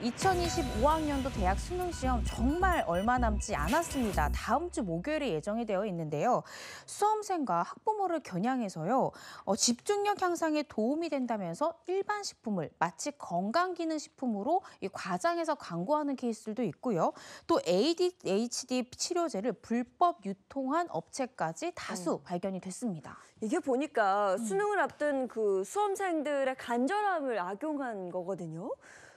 2025학년도 대학 수능 시험 정말 얼마 남지 않았습니다. 다음 주 목요일에 예정이 되어 있는데요. 수험생과 학부모를 겨냥해서요. 어, 집중력 향상에 도움이 된다면서 일반 식품을 마치 건강기능식품으로 이 과장해서 광고하는 케이스들도 있고요. 또 ADHD 치료제를 불법 유통한 업체까지 다수 음. 발견이 됐습니다. 이게 보니까 음. 수능을 앞둔 그 수험생들의 간절함을 악용한 거거든요.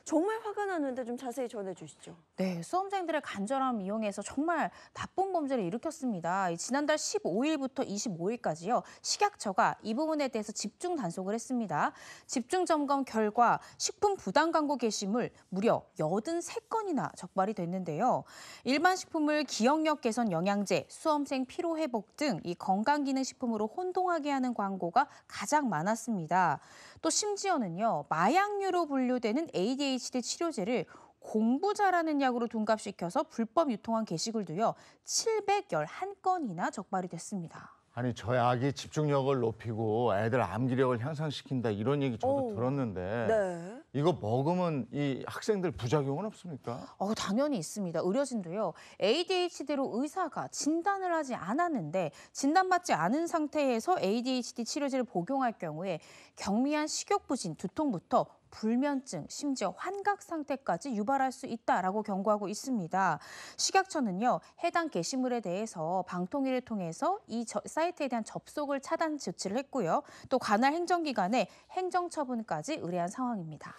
정말 화가 나는데 좀 자세히 전해주시죠. 네, 수험생들의 간절함 이용해서 정말 나쁜 범죄를 일으켰습니다. 지난달 15일부터 25일까지요. 식약처가 이 부분에 대해서 집중 단속을 했습니다. 집중 점검 결과 식품 부당 광고 게시물 무려 83건이나 적발이 됐는데요. 일반 식품을 기억력 개선 영양제, 수험생 피로 회복 등 이 건강기능식품으로 혼동하게 하는 광고가 가장 많았습니다. 또 심지어는요. 마약류로 분류되는 a d h ADHD 치료제를 공부 잘하는 약으로 둔갑시켜서 불법 유통한 게시글도요. 711건이나 적발이 됐습니다. 아니 저희 아기 집중력을 높이고 애들 암기력을 향상시킨다 이런 얘기 저도 오, 들었는데 네. 이거 먹으면 이 학생들 부작용은 없습니까? 어, 당연히 있습니다. 의료진도요. ADHD로 의사가 진단을 하지 않았는데 진단받지 않은 상태에서 ADHD 치료제를 복용할 경우에 경미한 식욕 부진, 두통부터 불면증, 심지어 환각 상태까지 유발할 수 있다라고 경고하고 있습니다. 식약처는요, 해당 게시물에 대해서 방통위를 통해서 이 저, 사이트에 대한 접속을 차단 조치를 했고요. 또 관할 행정기관에 행정처분까지 의뢰한 상황입니다.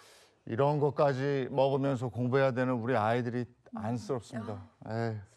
이런 것까지 먹으면서 공부해야 되는 우리 아이들이 안쓰럽습니다. 아. 에이.